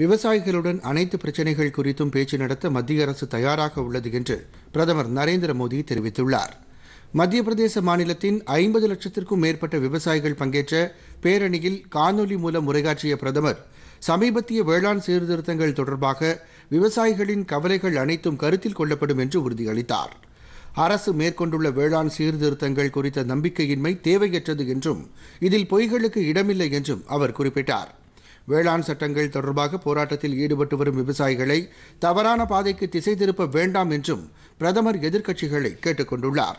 விவசாயிகளுடன் அனைத்து பிரச்சினைகள் குறித்தும் பேச்சு நடத்த மத்திய அரசு தயாராக உள்ளது என்று பிரதமர் நரேந்திர மோடி தெரிவித்துள்ளார் மத்திய பிரதேச மாநிலத்தின் ஐம்பது லட்சத்திற்கும் மேற்பட்ட விவசாயிகள் பங்கேற்ற பேரணியில் காணொலி மூலம் உரையாற்றிய பிரதமர் சமீபத்திய வேளாண் சீர்திருத்தங்கள் தொடர்பாக விவசாயிகளின் கவலைகள் அனைத்தும் கருத்தில் கொள்ளப்படும் என்று உறுதியளித்தார் அரசு மேற்கொண்டுள்ள வேளாண் சீர்திருத்தங்கள் குறித்த நம்பிக்கையின்மை தேவையற்றது என்றும் இதில் பொய்களுக்கு இடமில்லை என்றும் அவர் குறிப்பிட்டார் வேளாண் சட்டங்கள் தொடர்பாக போராட்டத்தில் ஈடுபட்டு வரும் விவசாயிகளை தவறான பாதைக்கு திசை திருப்ப வேண்டாம் என்றும் பிரதமர் எதிர்க்கட்சிகளை கேட்டுக் கொண்டுள்ளார்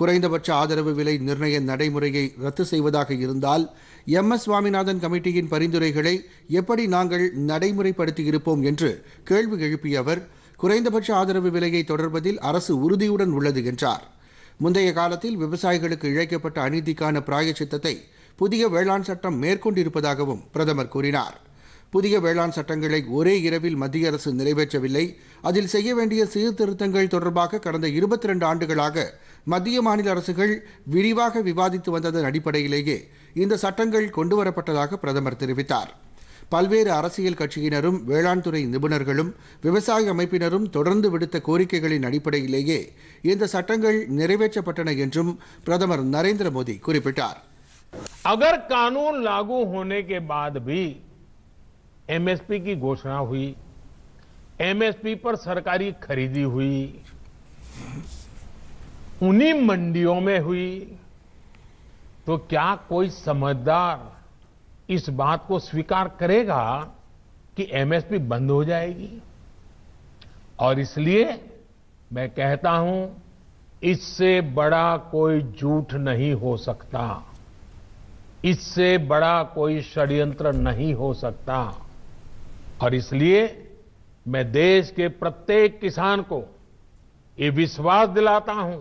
குறைந்தபட்ச ஆதரவு விலை நிர்ணய நடைமுறையை ரத்து செய்வதாக இருந்தால் எம் எஸ் சுவாமிநாதன் கமிட்டியின் பரிந்துரைகளை எப்படி நாங்கள் நடைமுறைப்படுத்தியிருப்போம் என்று கேள்வி எழுப்பிய அவர் குறைந்தபட்ச ஆதரவு விலையை தொடர்வதில் அரசு உறுதியுடன் உள்ளது என்றார் முந்தைய காலத்தில் விவசாயிகளுக்கு இழைக்கப்பட்ட அநீதிக்கான பிராயச்சித்தத்தை புதிய வேளாண் சட்டம் மேற்கொண்டிருப்பதாகவும் பிரதமர் கூறினார் புதிய வேளாண் சட்டங்களை ஒரே இரவில் மத்திய அரசு நிறைவேற்றவில்லை அதில் செய்ய வேண்டிய சீர்திருத்தங்கள் தொடர்பாக கடந்த இருபத்தி ரெண்டு ஆண்டுகளாக மத்திய மாநில அரசுகள் விரிவாக விவாதித்து வந்ததன் அடிப்படையிலேயே இந்த சட்டங்கள் கொண்டுவரப்பட்டதாக பிரதமர் தெரிவித்தார் பல்வேறு அரசியல் கட்சியினரும் வேளாண் துறை நிபுணர்களும் விவசாய அமைப்பினரும் தொடர்ந்து விடுத்த கோரிக்கைகளின் அடிப்படையிலேயே இந்த சட்டங்கள் நிறைவேற்றப்பட்டன என்றும் பிரதமர் நரேந்திர மோடி குறிப்பிட்டார் अगर कानून लागू होने के बाद भी एमएसपी की घोषणा हुई एमएसपी पर सरकारी खरीदी हुई उन्हीं मंडियों में हुई तो क्या कोई समझदार इस बात को स्वीकार करेगा कि एमएसपी बंद हो जाएगी और इसलिए मैं कहता हूं इससे बड़ा कोई झूठ नहीं हो सकता इससे बड़ा कोई षड्यंत्र नहीं हो सकता और इसलिए मैं देश के प्रत्येक किसान को ये विश्वास दिलाता हूं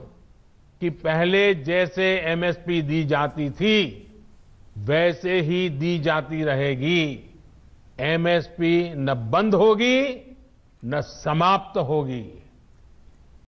कि पहले जैसे एमएसपी दी जाती थी वैसे ही दी जाती रहेगी एमएसपी न बंद होगी न समाप्त होगी